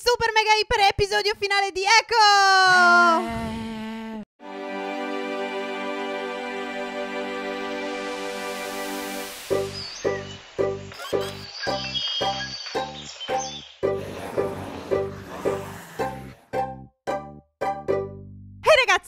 super mega iper episodio finale di Echo! Eh...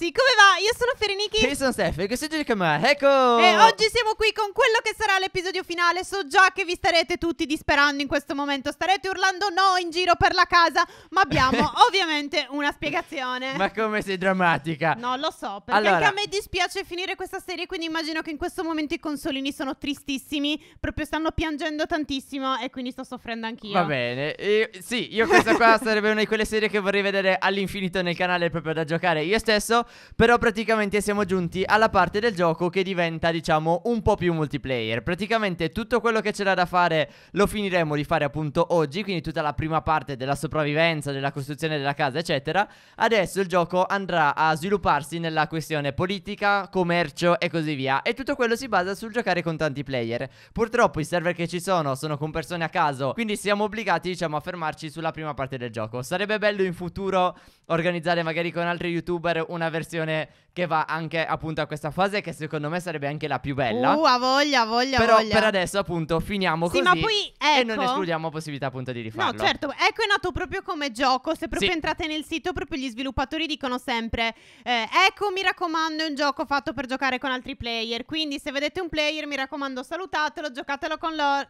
tutti, come va? Io sono Ferenichi E io sono Steph, e questo è Giacomo, ecco E oggi siamo qui con quello che sarà l'episodio finale So già che vi starete tutti disperando in questo momento Starete urlando no in giro per la casa Ma abbiamo ovviamente una spiegazione Ma come sei drammatica No, lo so, perché allora... anche a me dispiace finire questa serie Quindi immagino che in questo momento i consolini sono tristissimi Proprio stanno piangendo tantissimo e quindi sto soffrendo anch'io Va bene, e, sì, io questa qua sarebbe una di quelle serie che vorrei vedere all'infinito nel canale proprio da giocare io stesso però praticamente siamo giunti alla parte del gioco che diventa diciamo un po' più multiplayer Praticamente tutto quello che c'era da fare lo finiremo di fare appunto oggi Quindi tutta la prima parte della sopravvivenza, della costruzione della casa eccetera Adesso il gioco andrà a svilupparsi nella questione politica, commercio e così via E tutto quello si basa sul giocare con tanti player Purtroppo i server che ci sono sono con persone a caso Quindi siamo obbligati diciamo a fermarci sulla prima parte del gioco Sarebbe bello in futuro organizzare magari con altri youtuber una versione versione che va anche appunto a questa fase che secondo me sarebbe anche la più bella. Uh, a voglia, voglia, Però voglia. per adesso appunto finiamo sì, così ma poi, ecco, e non ecco. escludiamo possibilità appunto di rifarlo. No, certo, ecco è nato proprio come gioco, se proprio sì. entrate nel sito proprio gli sviluppatori dicono sempre eh, ecco mi raccomando è un gioco fatto per giocare con altri player, quindi se vedete un player mi raccomando salutatelo, giocatelo con loro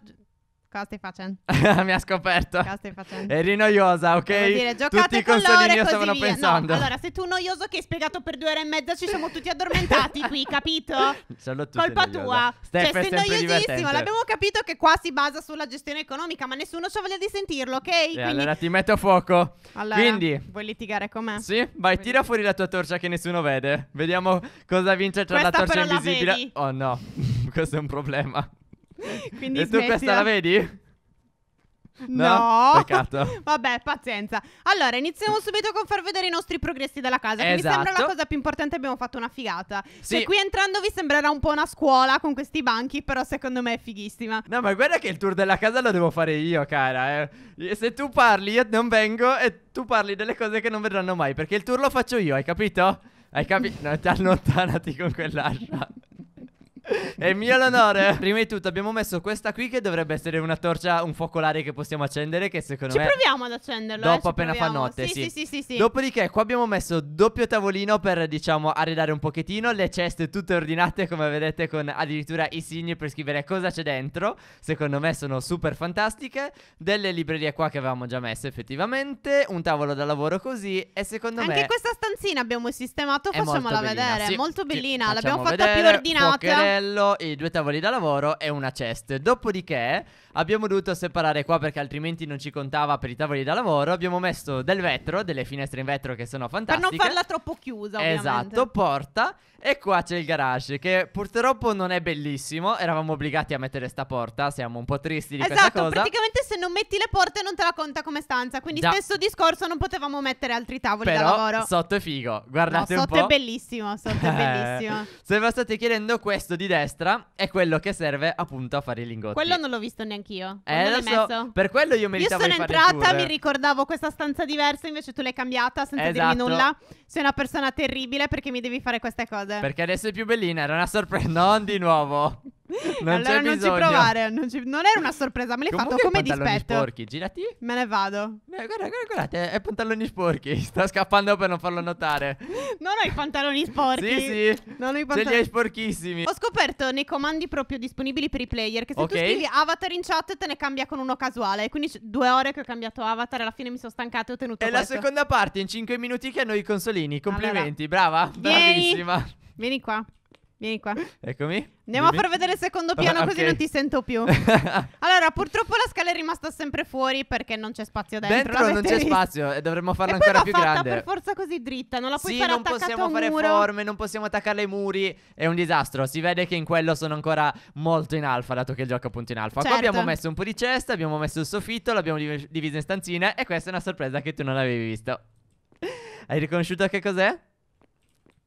Cosa stai facendo? Ah, mi ha scoperto. Cosa stai facendo? Eri noiosa, ok? Devo dire, giocate tutti con l'ora e stavano via. pensando. No, allora, se tu noioso che hai spiegato per due ore e mezza, ci siamo tutti addormentati qui, capito? Solo tu Colpa tua. Steph cioè, sei noiosissimo. Divertente. L'abbiamo capito che qua si basa sulla gestione economica, ma nessuno ha voglia di sentirlo, ok? Eh, Quindi... allora ti metto a fuoco. Allora, Quindi... vuoi litigare con me? Sì, vai, vuoi... tira fuori la tua torcia che nessuno vede. Vediamo cosa vince tra Questa la torcia invisibile. La oh no, questo è un problema. Quindi e tu questa la vedi? No, no. peccato. Vabbè, pazienza. Allora, iniziamo subito con far vedere i nostri progressi dalla casa. Esatto. Che mi esatto. sembra la cosa più importante. Abbiamo fatto una figata. Cioè, sì. Cioè, qui entrando vi sembrerà un po' una scuola con questi banchi, però secondo me è fighissima. No, ma guarda che il tour della casa lo devo fare io, cara. Eh. Se tu parli, io non vengo e tu parli delle cose che non vedranno mai. Perché il tour lo faccio io, hai capito? Hai capito? no, ti allontanati con quell'ascia. È mio l'onore. Prima di tutto abbiamo messo questa qui che dovrebbe essere una torcia, un focolare che possiamo accendere che secondo ci me... Ci proviamo ad accenderlo. Eh, dopo eh, appena proviamo. fa notte. Sì sì. sì, sì, sì, Dopodiché qua abbiamo messo doppio tavolino per diciamo arredare un pochettino. Le ceste tutte ordinate come vedete con addirittura i segni per scrivere cosa c'è dentro. Secondo me sono super fantastiche. Delle librerie qua che avevamo già messo effettivamente. Un tavolo da lavoro così e secondo Anche me... Anche questa stanzina abbiamo sistemato, facciamola vedere. Sì, molto bellina, l'abbiamo fatta vedere, più ordinata cancello, i due tavoli da lavoro e una chest. Dopodiché abbiamo dovuto separare qua perché altrimenti non ci contava per i tavoli da lavoro. Abbiamo messo del vetro, delle finestre in vetro che sono fantastiche. Per non farla troppo chiusa, esatto, ovviamente. Esatto, porta. E qua c'è il garage che purtroppo non è bellissimo. Eravamo obbligati a mettere sta porta, siamo un po' tristi di esatto, questa cosa. Esatto, praticamente se non metti le porte non te la conta come stanza. Quindi Già. stesso discorso, non potevamo mettere altri tavoli Però, da lavoro. sotto è figo, guardate no, un po'. sotto è bellissimo, sotto è bellissimo. Se vi state chiedendo questo di di destra è quello che serve appunto a fare i lingotti. Quello non l'ho visto neanche io. Eh, lo so. Per quello io meritavo Io sono entrata, mi ricordavo questa stanza diversa, invece tu l'hai cambiata senza esatto. dirmi nulla. Sei una persona terribile perché mi devi fare queste cose. Perché adesso è più bellina, era una sorpresa. Non di nuovo non allora non ci provare. Non, ci... non, era una sorpresa, me l'hai Comunque fatto come dispetto. sporchi, girati. Me ne vado. Eh, guarda, guarda, guardate, è pantaloni sporchi. Sta scappando per non farlo notare. non ho i pantaloni sporchi. sì, sì. Non ho i pantaloni. Ce li hai sporchissimi. Ho scoperto nei comandi proprio disponibili per i player che se okay. tu scrivi avatar in chat te ne cambia con uno casuale. E quindi due ore che ho cambiato avatar, alla fine mi sono stancata e ho tenuto È questo. la seconda parte in 5 minuti che hanno i consolini. Complimenti, allora. brava. Vieni. Bravissima. Vieni qua. Vieni qua. Eccomi. Andiamo Dimmi. a far vedere il secondo piano così okay. non ti sento più. allora, purtroppo la scala è rimasta sempre fuori perché non c'è spazio dentro. Dentro non c'è spazio e dovremmo farla e ancora più grande. Ma è per forza così dritta, non la puoi sì, fare attaccata a un muro. non possiamo fare forme, non possiamo attaccarle ai muri, è un disastro. Si vede che in quello sono ancora molto in alfa, dato che il gioco è appunto in alfa. Certo. Qua abbiamo messo un po' di cesta, abbiamo messo il soffitto, l'abbiamo div- diviso in stanzine e questa è una sorpresa che tu non avevi visto. Hai riconosciuto che cos'è?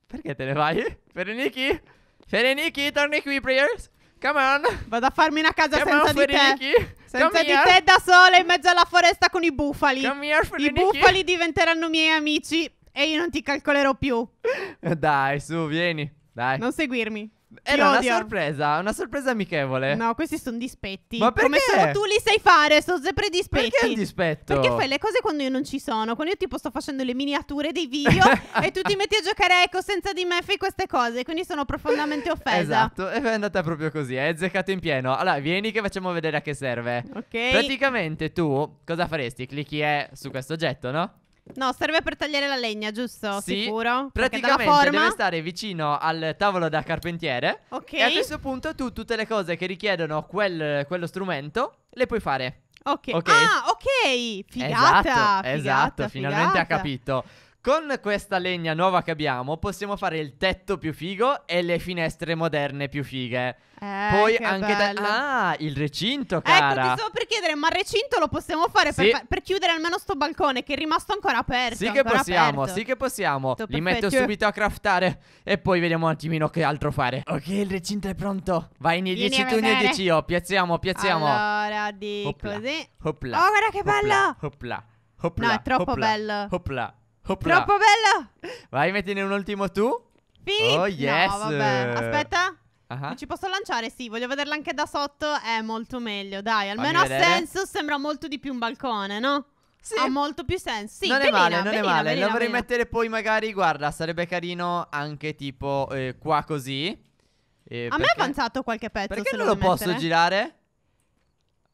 Perché te ne vai? Per Niki? Fereniki, torni qui, prayers. Come on. Vado a farmi una casa Come senza on, di Fereniki. te. Senza Come di here. te da sola in mezzo alla foresta con i bufali. Come here, I bufali diventeranno miei amici e io non ti calcolerò più. Dai, su, vieni. Dai. Non seguirmi. Era una sorpresa, una sorpresa amichevole. No, questi sono dispetti. Ma perché? Come solo tu li sai fare, sono sempre dispetti. Perché un dispetto? Perché fai le cose quando io non ci sono. Quando io tipo sto facendo le miniature dei video e tu ti metti a giocare, ecco, senza di me fai queste cose. Quindi sono profondamente offesa. Esatto, è andata proprio così, è zeccato in pieno. Allora, vieni che facciamo vedere a che serve. Ok. Praticamente tu cosa faresti? Clicchi E su questo oggetto, no? No, serve per tagliare la legna, giusto? Sì, Sicuro? Praticamente forma... deve stare vicino al tavolo da carpentiere. Ok. E a questo punto tu tutte le cose che richiedono quel, quello strumento le puoi fare. Ok. okay. Ah, ok. Figata. Esatto, figata, esatto. Figata. finalmente ha capito. Con questa legna nuova che abbiamo possiamo fare il tetto più figo e le finestre moderne più fighe. Eh, Poi anche da... Ah, il recinto, cara. Ecco, ti stavo per chiedere, ma il recinto lo possiamo fare sì. per, fa- per, chiudere almeno sto balcone che è rimasto ancora aperto. Sì che possiamo, aperto. sì che possiamo. Tutto Li perfetto. metto subito a craftare e poi vediamo un attimino che altro fare. Ok, il recinto è pronto. Vai, ne 10 tu, ne 10 io. Piazziamo, piazziamo. Allora, di Opla. così. Hopla, Oh, guarda che bello. Hopla, hopla, Opla. No, è troppo Opla. bello. Opla. Hopla. Troppo bello. Vai, mettine un ultimo tu. Finito. Oh, yes. No, vabbè. Aspetta. uh -huh. Ci posso lanciare? Sì, voglio vederla anche da sotto. È molto meglio, dai. Almeno ha senso. Sembra molto di più un balcone, no? Sì. Ha molto più senso. Sì, non è male, non è male. Lo vorrei mettere poi magari, guarda, sarebbe carino anche tipo eh, qua così. Eh, a perché... me è avanzato qualche pezzo. Perché non lo mettere? posso girare?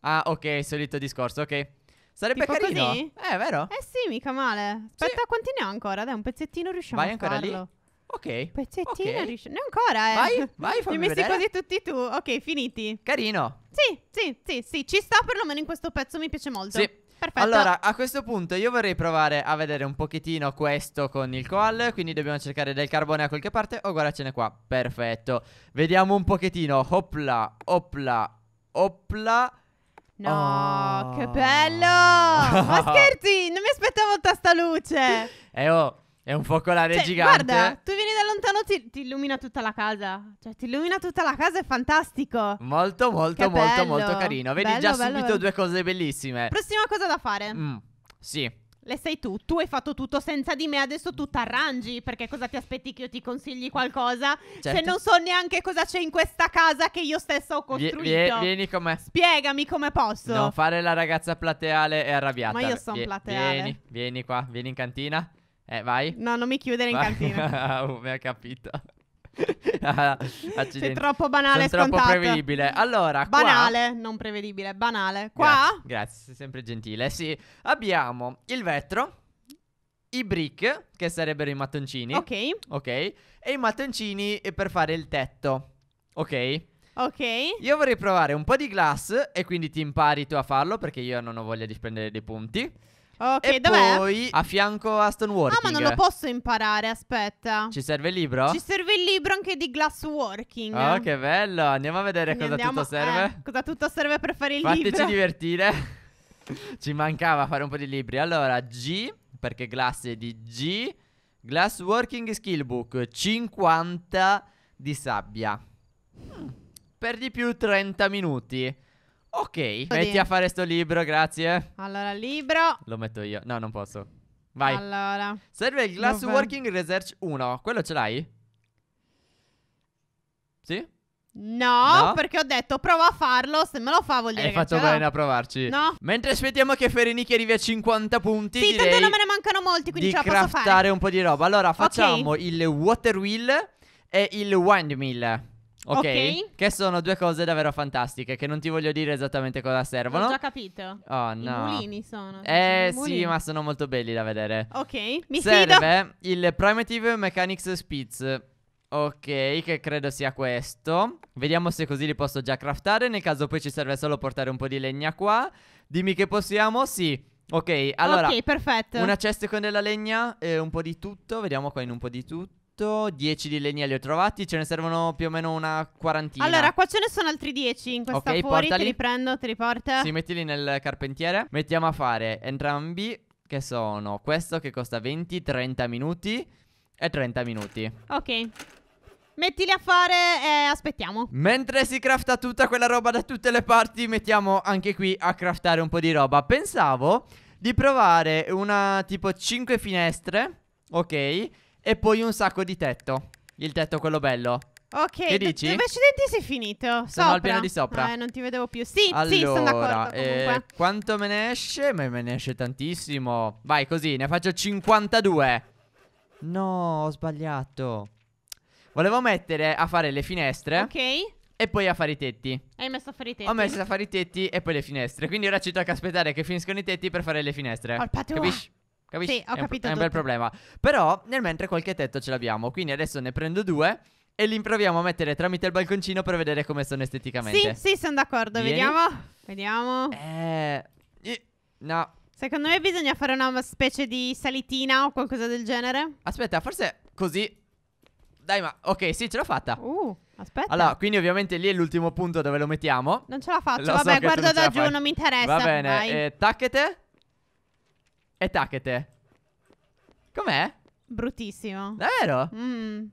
Ah, ok, solito discorso, ok. Sarebbe tipo carino. Così? Eh, vero? Eh sì, mica male. Aspetta, sì. quanti ne ho ancora? Dai, un pezzettino riusciamo vai a farlo. Vai ancora lì? Ok. Pezzettino okay. riusciamo. Ne ho ancora, eh. Vai, vai, fammi Li vedere. Li messi così tutti tu. Ok, finiti. Carino. Sì, sì, sì, sì. Ci sta perlomeno in questo pezzo, mi piace molto. Sì. Perfetto. Allora, a questo punto io vorrei provare a vedere un pochettino questo con il coal Quindi dobbiamo cercare del carbone a qualche parte Oh, guarda, ce n'è qua, perfetto Vediamo un pochettino, opla, opla, opla No, oh. che ah. bello! Ma scherzi, non mi aspettavo tutta sta luce. Eh oh, è un focolare cioè, gigante. Guarda, tu vieni da lontano, ti, ti, illumina tutta la casa. Cioè, ti illumina tutta la casa, è fantastico. Molto, molto, molto, molto carino. Vedi bello, già bello, subito due cose bellissime. Prossima cosa da fare. Mm, sì. Le sei tu, tu hai fatto tutto senza di me, adesso tu t'arrangi, perché cosa ti aspetti che io ti consigli qualcosa? Cioè, certo. Se non so neanche cosa c'è in questa casa che io stessa ho costruito. Vie, vie, vieni con Spiegami come posso. Non fare la ragazza plateale e arrabbiata. Ma io sono vie, plateale. Vieni, vieni qua, vieni in cantina. Eh, vai. No, non mi chiudere in cantina. oh, mi ha capito ah, Sei troppo banale, Sono scontato. troppo prevedibile. Allora, banale, qua... non prevedibile, banale. Qua? Grazie, grazie, sempre gentile. Sì, abbiamo il vetro, i brick, che sarebbero i mattoncini. Ok. Ok. E i mattoncini per fare il tetto. Ok. Ok. Io vorrei provare un po' di glass e quindi ti impari tu a farlo perché io non ho voglia di spendere dei punti. Ok, e dov'è? Poi a fianco a Working. Ah, ma non lo posso imparare, aspetta. Ci serve il libro? Ci serve il libro anche di Glass Working. Oh, che bello. Andiamo a vedere Quindi cosa andiamo, tutto serve. Eh, cosa tutto serve per fare il Fattici libro. Fateci divertire. Ci mancava fare un po' di libri. Allora, G, perché Glass è di G. Glass Working Skillbook, 50 di sabbia. Hmm. Per di più 30 minuti. Ok, Oddio. metti a fare sto libro, grazie. Allora, libro. Lo metto io. No, non posso. Vai. Allora. Serve il Glass Dove? Working Research 1. Quello ce l'hai? Sì? No, no, perché ho detto prova a farlo. Se me lo fa, voglio dire. Hai fatto bene a provarci. No. Mentre aspettiamo che Ferenicchi arrivi a 50 punti. Sì, tanto non me ne mancano molti. Quindi di ce la posso fare. craftare un po' di roba. Allora, facciamo okay. il Water Wheel e il Windmill. Okay? ok? Che sono due cose davvero fantastiche. Che non ti voglio dire esattamente cosa servono. Ho già capito. Oh no. I mulini sono. Eh mulini. sì, ma sono molto belli da vedere. Ok, mi Serve fido. il Primitive Mechanics Spitz. Ok, che credo sia questo. Vediamo se così li posso già craftare. Nel caso poi ci serve solo portare un po' di legna qua. Dimmi che possiamo, sì. Ok, allora. Ok, perfetto. Una ceste con della legna, eh, un po' di tutto. Vediamo qua in un po' di tutto fatto, 10 di legna li ho trovati, ce ne servono più o meno una quarantina. Allora, qua ce ne sono altri 10 in questa okay, fuori, portali. te li prendo, te li porta. Sì, mettili nel carpentiere. Mettiamo a fare entrambi, che sono questo che costa 20, 30 minuti e 30 minuti. Ok. Mettili a fare e aspettiamo. Mentre si crafta tutta quella roba da tutte le parti, mettiamo anche qui a craftare un po' di roba. Pensavo di provare una tipo 5 finestre, ok? E poi un sacco di tetto. Il tetto quello bello. Ok, che dici? Dove accidenti sei finito? Sopra. Sono al piano di sopra. Eh, non ti vedevo più. Sì, allora, sì, sono d'accordo eh, quanto me ne esce? Ma me ne esce tantissimo. Vai, così, ne faccio 52. No, ho sbagliato. Volevo mettere a fare le finestre. Ok. E poi a fare i tetti. Hai messo a fare i tetti? Ho messo a fare i tetti e poi le finestre. Quindi ora ci tocca aspettare che finiscono i tetti per fare le finestre. Colpa tua. Capisci? Capisci? Sì, ho è capito. Un, è un bel problema. Però nel mentre qualche tetto ce l'abbiamo. Quindi adesso ne prendo due. E li proviamo a mettere tramite il balconcino per vedere come sono esteticamente. Sì, sì, sono d'accordo. Vieni. Vediamo. Vediamo. Eh. No. Secondo me bisogna fare una specie di salitina o qualcosa del genere. Aspetta, forse così. Dai, ma. Ok, sì, ce l'ho fatta. Uh. Aspetta. Allora, quindi ovviamente lì è l'ultimo punto dove lo mettiamo. Non ce la faccio. Lo Vabbè, so guardo da giù, non mi interessa. Va bene. Eh, tacchete è Takete. Com'è? Bruttissimo. Davvero? Mm.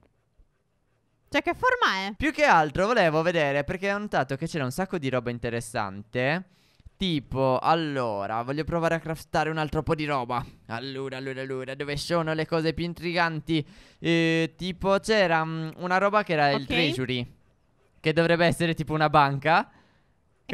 Cioè, che forma è? Più che altro volevo vedere perché ho notato che c'era un sacco di roba interessante. Tipo, allora, voglio provare a craftare un altro po' di roba. Allora, allora, allora, dove sono le cose più intriganti? Eh, tipo, c'era mm, una roba che era okay. il treasury, che dovrebbe essere tipo una banca.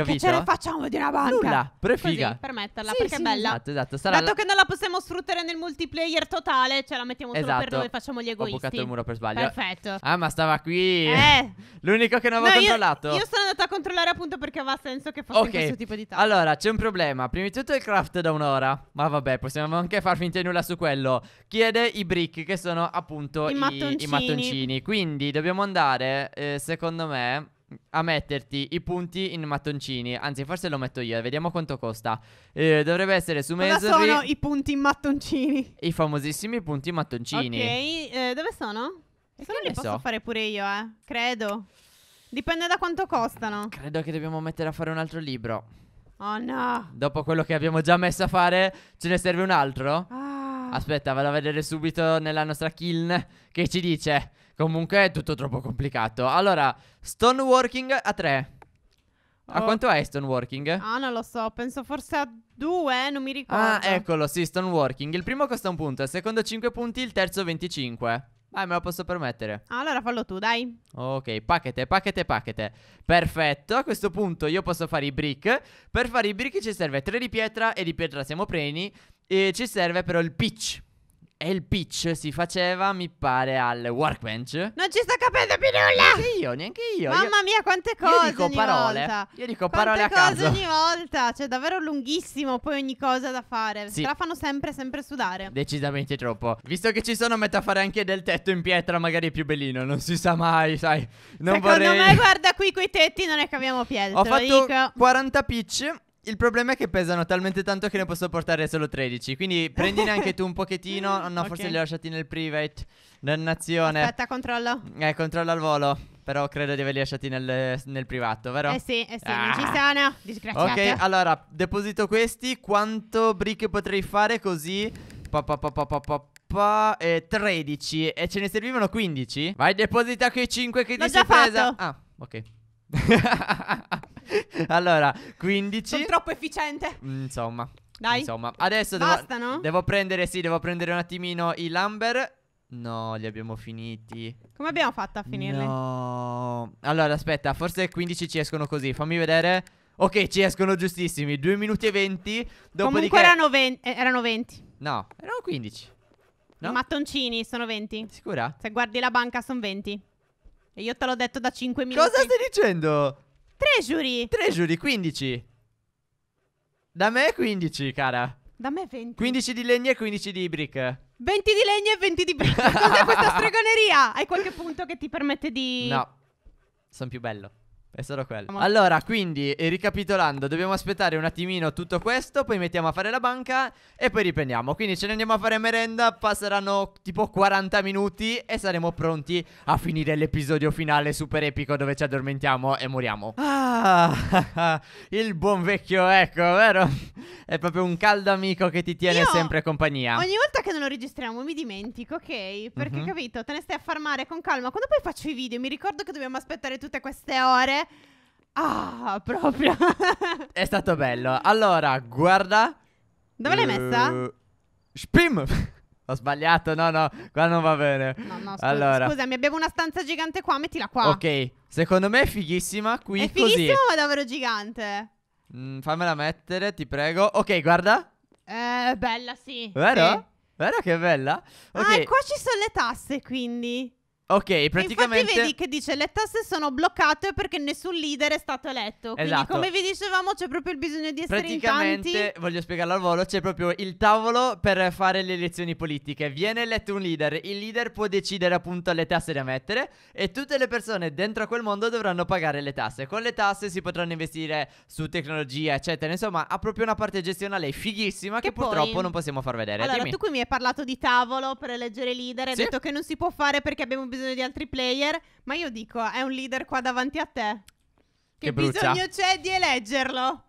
Capito? Che ce ne facciamo di una banca? Nulla, però è figa. Così, per metterla, sì, perché sì, è bella. Esatto, esatto. Sarà Dato la... che non la possiamo sfruttare nel multiplayer totale, ce la mettiamo solo esatto. per noi, facciamo gli egoisti. Ho bucato il muro per sbaglio. Perfetto. Ah, ma stava qui. Eh. L'unico che non avevo no, controllato. Io, io, sono andato a controllare appunto perché aveva senso che fosse okay. questo tipo di tavolo. Allora, c'è un problema. Prima di tutto il craft da un'ora. Ma vabbè, possiamo anche far finta di nulla su quello. Chiede i brick, che sono appunto i, i mattoncini. I mattoncini. Quindi dobbiamo andare, eh, secondo me a metterti i punti in mattoncini. Anzi, forse lo metto io. Eh, vediamo quanto costa. Eh, dovrebbe essere su Cosa Dove sono i punti in mattoncini? I famosissimi punti in mattoncini. Ok, eh, dove sono? E li posso so. fare pure io, eh. Credo. Dipende da quanto costano. Credo che dobbiamo mettere a fare un altro libro. Oh no. Dopo quello che abbiamo già messo a fare, ce ne serve un altro? Ah. Aspetta, vado a vedere subito nella nostra kiln che ci dice. Comunque è tutto troppo complicato. Allora, stoneworking a 3. A oh. quanto è stoneworking? Ah, non lo so, penso forse a 2, eh, non mi ah, ricordo. Ah, eccolo, sì, stoneworking. Il primo costa un punto, il secondo 5 punti, il terzo 25. Vai, me lo posso permettere. Allora fallo tu, dai. Ok, pacchete, pacchete, pacchete. Perfetto, a questo punto io posso fare i brick. Per fare i brick ci serve 3 di pietra e di pietra siamo preni. E ci serve però il pitch. E il pitch si faceva, mi pare, al workbench. Non ci sto capendo più nulla! Neanche io, neanche io. Mamma io, mia, quante cose! Io dico parole. Volta. Io dico quante parole a caso. ogni volta. Cioè, davvero lunghissimo. Poi ogni cosa da fare. Sì. Se la fanno sempre, sempre sudare. Decisamente troppo. Visto che ci sono, metto a fare anche del tetto in pietra, magari più bellino. Non si sa mai, sai. Non Secondo vorrei... me, guarda qui quei tetti, non è che abbiamo pietra. Ho fatto dico. 40 pitch. Il problema è che pesano talmente tanto che ne posso portare solo 13. Quindi prendine anche tu un pochettino. No, okay. forse li ho lasciati nel private. Dannazione. Aspetta, controllo. Eh, controlla al volo. Però credo di averli lasciati nel, nel privato, vero? Eh sì, eh sì, ah. non ci sono. Disgraziato. Ok, allora, deposito questi. Quanto brick potrei fare così? Pa, pa, pa, pa, pa, pa. Eh, 13 e ce ne servivano 15 Vai deposita quei 5 che ti sei presa Ah ok allora, 15. Sono troppo efficiente. Mm, insomma. Dai. Insomma, adesso devo, Basta, no? devo prendere, sì, devo prendere un attimino i lumber. No, li abbiamo finiti. Come abbiamo fatto a finirli? No. Allora, aspetta, forse 15 ci escono così. Fammi vedere. Ok, ci escono giustissimi. 2 minuti e 20. Dopodiché... Comunque erano 20, eh, erano 20. No, erano 15. No? Mattoncini sono 20. Sicura? Se guardi la banca sono 20. E io te l'ho detto da 5 minuti. Cosa stai dicendo? Treasury. Treasury 15. Da me 15, cara. Da me 20. 15 di legna e 15 di brick. 20 di legna e 20 di brick. Cos'è questa stregoneria? Hai qualche punto che ti permette di No. Sono più bello. È solo quello. Allora, quindi, eh, ricapitolando, dobbiamo aspettare un attimino tutto questo, poi mettiamo a fare la banca e poi riprendiamo. Quindi ce ne andiamo a fare merenda, passeranno tipo 40 minuti e saremo pronti a finire l'episodio finale super epico dove ci addormentiamo e moriamo. Ah, il buon vecchio ecco, vero? È proprio un caldo amico che ti tiene Io sempre compagnia. Ogni volta che non lo registriamo mi dimentico, ok? Perché, mm -hmm. capito, te ne stai a farmare con calma. Quando poi faccio i video mi ricordo che dobbiamo aspettare tutte queste ore Ah, proprio. È stato bello. Allora, guarda. Dove l'hai eh, messa? Uh, spim. Ho sbagliato, no, no, qua non va bene. No, no, scusa, allora. scusami, abbiamo una stanza gigante qua, mettila qua. Ok, secondo me è fighissima qui è così. È fighissima ma davvero gigante. Mm, fammela mettere, ti prego. Ok, guarda. Eh, bella, sì. Vero? Sì. Vero che bella? Ah, okay. Ah, e qua ci sono le tasse, quindi. Ok, praticamente. Infatti vedi che dice le tasse sono bloccate perché nessun leader è stato eletto. Quindi, esatto. come vi dicevamo, c'è proprio il bisogno di essere praticamente, in tanti. voglio spiegarlo al volo: c'è proprio il tavolo per fare le elezioni politiche. Viene eletto un leader, il leader può decidere appunto le tasse da mettere e tutte le persone dentro a quel mondo dovranno pagare le tasse. Con le tasse si potranno investire su tecnologia, eccetera. Insomma, ha proprio una parte gestionale fighissima che, che purtroppo non possiamo far vedere. Allora, Dimmi. tu qui mi hai parlato di tavolo per eleggere leader. Hai sì? detto che non si può fare perché abbiamo bisogno bisogno di altri player, ma io dico, è un leader qua davanti a te. Che, che bisogno c'è di eleggerlo?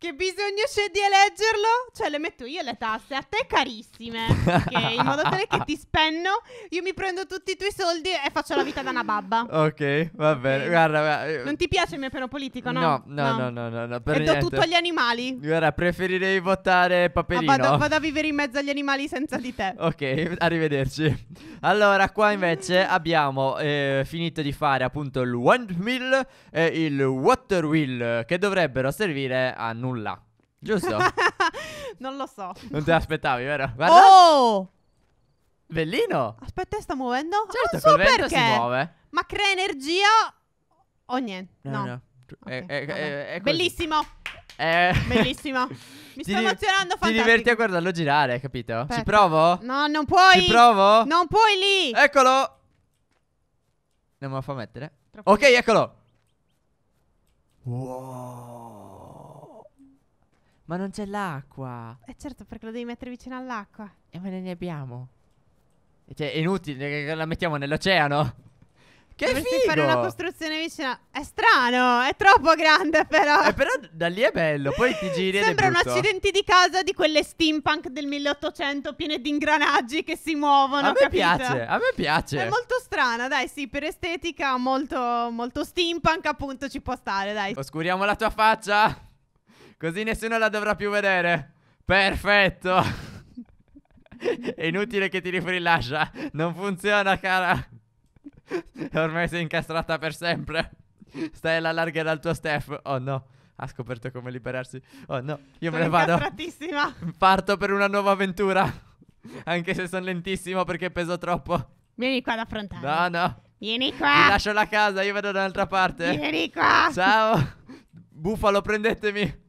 Che bisogno c'è di eleggerlo? Cioè, le metto io le tasse, a te carissime. Ok, in modo tale che ti spenno, io mi prendo tutti i tuoi soldi e faccio la vita da una babba. Ok, va bene. Okay. Guarda, guarda, eh. Non ti piace il mio piano politico, no? No, no, no, no, no, no per e niente. do tutto agli animali. Guarda, preferirei votare Paperino. Ah, vado, vado, a vivere in mezzo agli animali senza di te. Ok, arrivederci. Allora, qua invece abbiamo eh, finito di fare appunto il windmill e il water wheel che dovrebbero servire a nulla nulla. Giusto? non lo so. Non te l'aspettavi, vero? Guarda. Oh! Bellino. Aspetta, sta muovendo? Certo, non so vento perché. si muove. Ma crea energia o niente? No. no. no. Okay, è, è, è Bellissimo. Eh. Bellissimo. Mi sto emozionando fantastico. Ti diverti a guardarlo girare, capito? Aspetta. Ci provo? No, non puoi. Ci provo? Non puoi lì. Eccolo. Non me lo fa mettere. Troppo ok, lì. eccolo. Wow. Ma non c'è l'acqua. Eh certo, perché lo devi mettere vicino all'acqua. E ma ne ne abbiamo. Cioè, è inutile, la mettiamo nell'oceano. Che Dovresti figo! fare una costruzione vicina. È strano, è troppo grande però. Eh, però da lì è bello, poi ti giri Sembra un accidenti di casa di quelle steampunk del 1800 piene di ingranaggi che si muovono, A me capito? piace, a me piace. È molto strana, dai, sì, per estetica molto, molto steampunk appunto ci può stare, dai. Oscuriamo la tua faccia. Così nessuno la dovrà più vedere. Perfetto. È inutile che ti rifrilascia. Non funziona, cara. Ormai sei incastrata per sempre. Stai alla larga dal tuo staff. Oh no. Ha scoperto come liberarsi. Oh no. Io sono me ne vado. Sono Parto per una nuova avventura. Anche se sono lentissimo perché peso troppo. Vieni qua ad affrontare. No, no. Vieni qua. Ti lascio la casa, io vado da un'altra parte. Vieni qua. Ciao. Bufalo, prendetemi.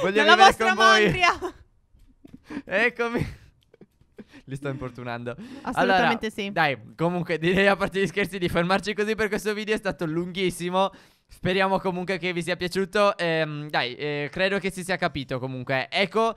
Voglio Nella vostra con mandria. Eccomi. Li sto importunando. Assolutamente allora, sì. Dai, comunque direi a parte gli scherzi di fermarci così per questo video, è stato lunghissimo. Speriamo comunque che vi sia piaciuto. Ehm, dai, eh, credo che si sia capito comunque. Ecco,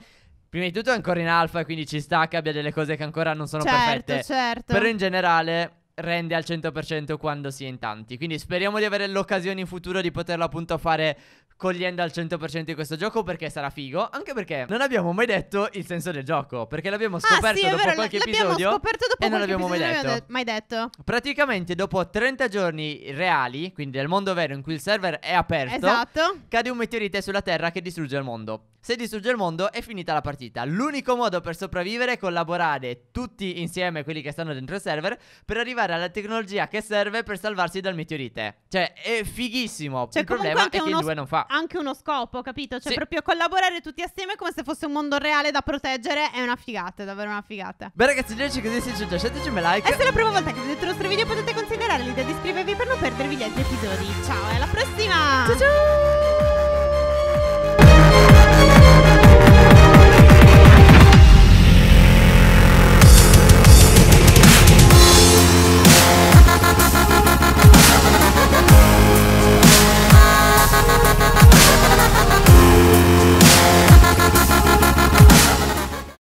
prima di tutto è ancora in alfa, quindi ci sta che abbia delle cose che ancora non sono certo, perfette. Certo. Però in generale rende al 100% quando si è in tanti. Quindi speriamo di avere l'occasione in futuro di poterlo appunto fare cogliendo al 100% di questo gioco perché sarà figo, anche perché non abbiamo mai detto il senso del gioco, perché l'abbiamo scoperto ah, sì, dopo vero, qualche episodio scoperto dopo e non l'abbiamo mai detto. mai detto. Praticamente dopo 30 giorni reali, quindi del mondo vero in cui il server è aperto, esatto. cade un meteorite sulla Terra che distrugge il mondo. Se distrugge il mondo è finita la partita. L'unico modo per sopravvivere è collaborare tutti insieme, quelli che stanno dentro il server, per arrivare alla tecnologia che serve per salvarsi dal meteorite. Cioè, è fighissimo. Cioè, il problema è che il 2 non fa. Esatto. anche uno scopo, capito? Cioè, sì. proprio collaborare tutti assieme come se fosse un mondo reale da proteggere è una figata, è davvero una figata. Beh, ragazzi, direi che così siete già setticemi like. E se è la prima volta che vedete il nostro video potete considerare l'idea di iscrivervi per non perdervi gli altri episodi. Ciao e alla prossima! Ciao ciao!